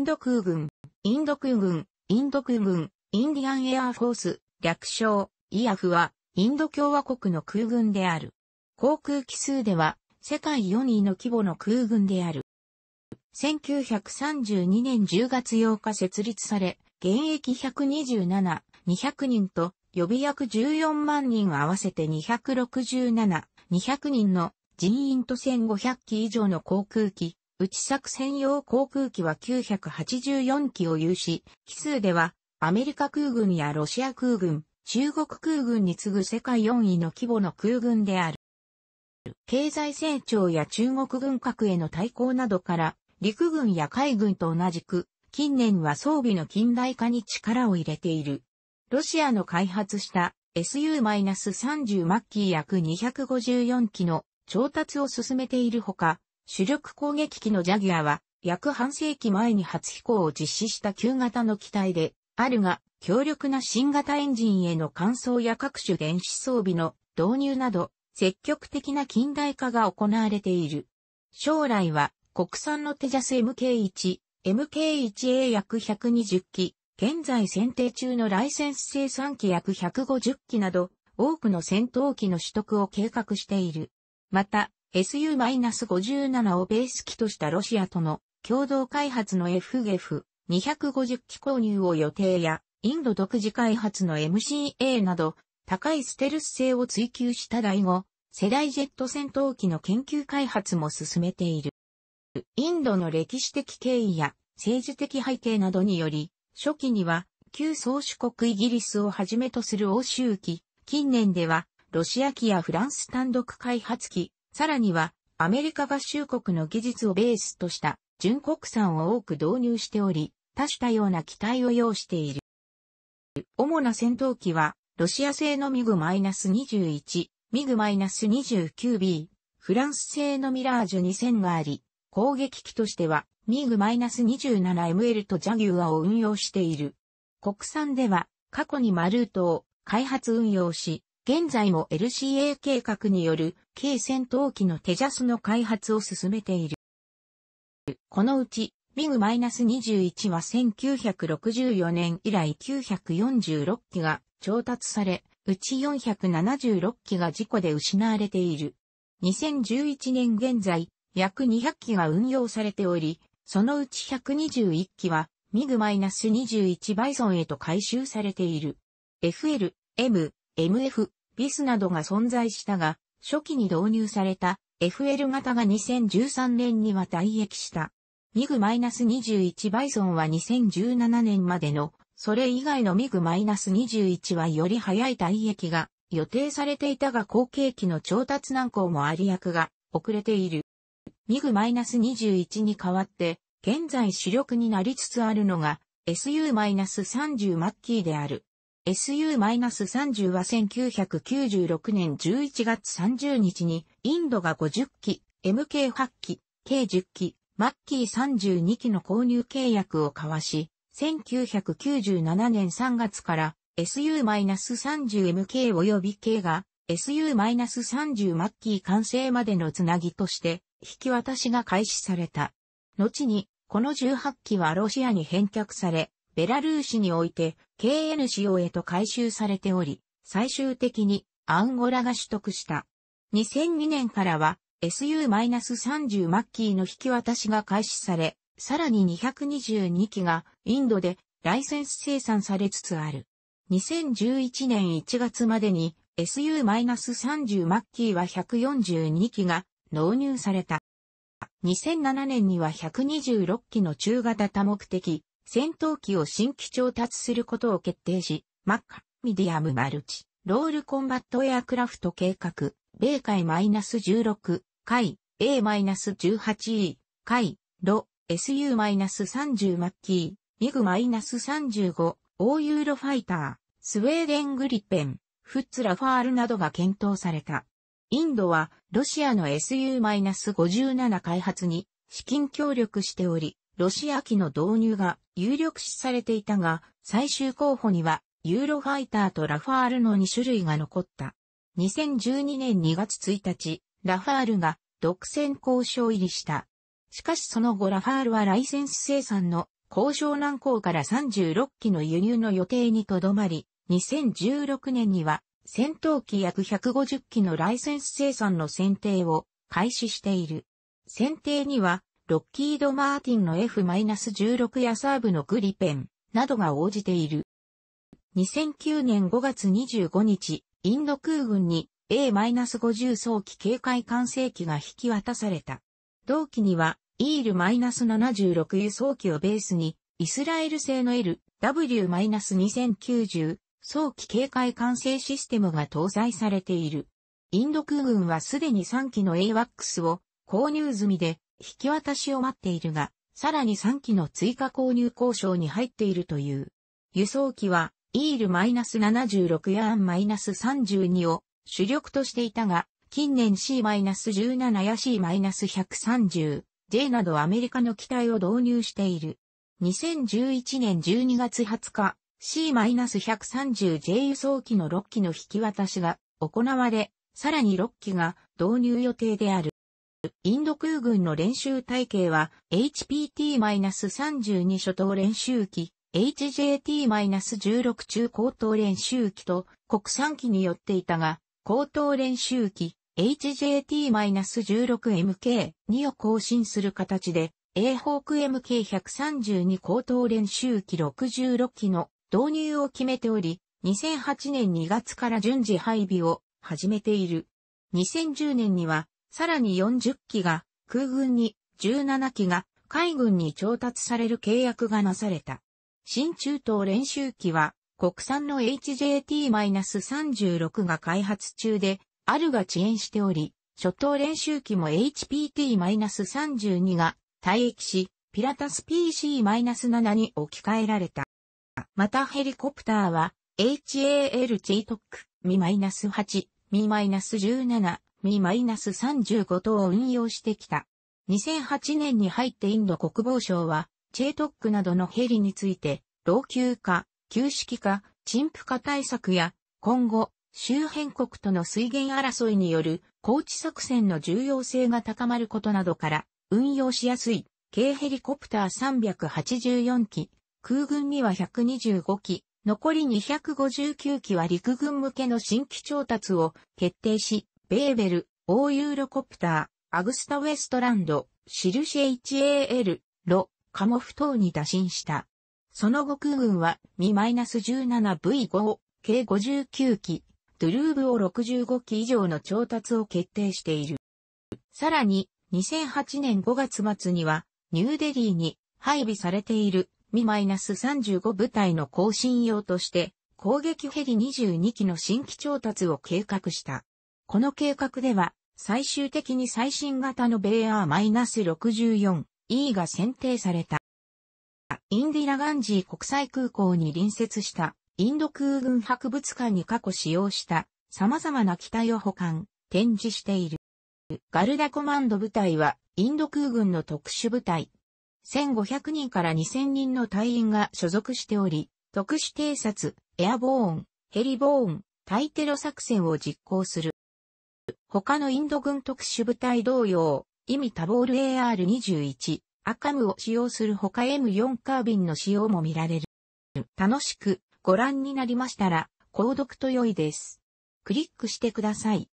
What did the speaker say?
インド空軍、インド空軍、インド空軍、インディアンエアーフォース、略称、イアフは、インド共和国の空軍である。航空機数では、世界4位の規模の空軍である。1932年10月8日設立され、現役127、200人と、予備役14万人合わせて267、200人の人員と1500機以上の航空機、内作専用航空機は984機を有し、機数ではアメリカ空軍やロシア空軍、中国空軍に次ぐ世界4位の規模の空軍である。経済成長や中国軍拡への対抗などから、陸軍や海軍と同じく、近年は装備の近代化に力を入れている。ロシアの開発した Su-30 マッキー約254機の調達を進めているほか、主力攻撃機のジャギアは、約半世紀前に初飛行を実施した旧型の機体で、あるが、強力な新型エンジンへの換装や各種電子装備の導入など、積極的な近代化が行われている。将来は、国産のテジャス MK1、MK1A 約120機、現在選定中のライセンス生産機約150機など、多くの戦闘機の取得を計画している。また、SU-57 をベース機としたロシアとの共同開発の FGF250 機購入を予定や、インド独自開発の MCA など、高いステルス性を追求した第5世代ジェット戦闘機の研究開発も進めている。インドの歴史的経緯や政治的背景などにより、初期には旧宗主国イギリスをはじめとする欧州機、近年ではロシア機やフランス単独開発機、さらには、アメリカ合衆国の技術をベースとした純国産を多く導入しており、多種多様な機体を要している。主な戦闘機は、ロシア製のミグ -21、ミグ -29B、フランス製のミラージュ2000があり、攻撃機としては、ミグ -27ML とジャギュアを運用している。国産では、過去にマルートを開発運用し、現在も LCA 計画による軽戦闘機のテジャスの開発を進めている。このうち、ミグ -21 は1964年以来946機が調達され、うち476機が事故で失われている。2011年現在、約200機が運用されており、そのうち121機はミグ -21 バイソンへと回収されている。FL、M、MF、ビスなどが存在したが、初期に導入された FL 型が2013年には退役した。ミグ -21 バイソンは2017年までの、それ以外のミグ -21 はより早い退役が予定されていたが後継機の調達難航もあり役が遅れている。ミグ -21 に代わって、現在主力になりつつあるのが SU-30 マッキーである。SU-30 は1996年11月30日にインドが50機、MK8 機、k 10機、マッキー32機の購入契約を交わし、1997年3月から SU-30MK 及び K が SU-30 マッキー完成までのつなぎとして引き渡しが開始された。後に、この18機はロシアに返却され、ベラルーシにおいて k n 仕様へと回収されており、最終的にアンゴラが取得した。2002年からは SU-30 マッキーの引き渡しが開始され、さらに222機がインドでライセンス生産されつつある。2011年1月までに SU-30 マッキーは142機が納入された。2007年には126機の中型多目的戦闘機を新規調達することを決定し、マッカ、ミディアムマルチ、ロールコンバットエアクラフト計画、米海 -16、海、A-18E、海、ロ、SU-30 マッキー、ミグ -35、オユーロファイター、スウェーデングリペン、フッツラファールなどが検討された。インドはロシアの SU-57 開発に資金協力しており、ロシア機の導入が有力視されていたが、最終候補には、ユーロファイターとラファールの2種類が残った。2012年2月1日、ラファールが独占交渉入りした。しかしその後ラファールはライセンス生産の交渉難航から36機の輸入の予定にとどまり、2016年には戦闘機約150機のライセンス生産の選定を開始している。選定にはロッキード・マーティンの F-16 やサーブのグリペンなどが応じている。2009年5月25日、インド空軍に A-50 早期警戒管制機が引き渡された。同機には、イール -76 輸送機をベースに、イスラエル製の LW-2090 早期警戒管制システムが搭載されている。インド空軍はすでに3機の AWACS を購入済みで、引き渡しを待っているが、さらに3機の追加購入交渉に入っているという。輸送機は、イール -76 やアン -32 を主力としていたが、近年 C-17 や C-130、J などアメリカの機体を導入している。2011年12月20日、C-130J 輸送機の6機の引き渡しが行われ、さらに6機が導入予定である。インド空軍の練習体系は HPT-32 初等練習機、HJT-16 中高等練習機と国産機によっていたが、高等練習機 HJT-16MK2 を更新する形で、A ホーク MK132 高等練習機66機の導入を決めており、2008年2月から順次配備を始めている。2010年にはさらに40機が空軍に、17機が海軍に調達される契約がなされた。新中東練習機は国産の HJT-36 が開発中で、あるが遅延しており、初等練習機も HPT-32 が退役し、ピラタス PC-7 に置き換えられた。またヘリコプターは HAL チートックミ -8、ミ -17、Mi-35 等を運用してきた。2008年に入ってインド国防省は、チェートックなどのヘリについて、老朽化、旧式化、陳腐化対策や、今後、周辺国との水源争いによる高地作戦の重要性が高まることなどから、運用しやすい、軽ヘリコプター384機、空軍には125機、残り259機は陸軍向けの新規調達を決定し、ベーベル、オーユーロコプター、アグスタウェストランド、シルシェ HAL、ロ、カモフ等に打診した。その後空軍は、ミ -17V5、計59機、ドゥルーブを65機以上の調達を決定している。さらに、2008年5月末には、ニューデリーに配備されているミ -35 部隊の更新用として、攻撃ヘリ22機の新規調達を計画した。この計画では、最終的に最新型のベイアー -64E が選定された。インディラガンジー国際空港に隣接したインド空軍博物館に過去使用した様々な機体を保管、展示している。ガルダコマンド部隊はインド空軍の特殊部隊。1500人から2000人の隊員が所属しており、特殊偵察、エアボーン、ヘリボーン、対テロ作戦を実行する。他のインド軍特殊部隊同様、意味多ボール AR21、アカムを使用する他 M4 カービンの使用も見られる。楽しくご覧になりましたら、購読と良いです。クリックしてください。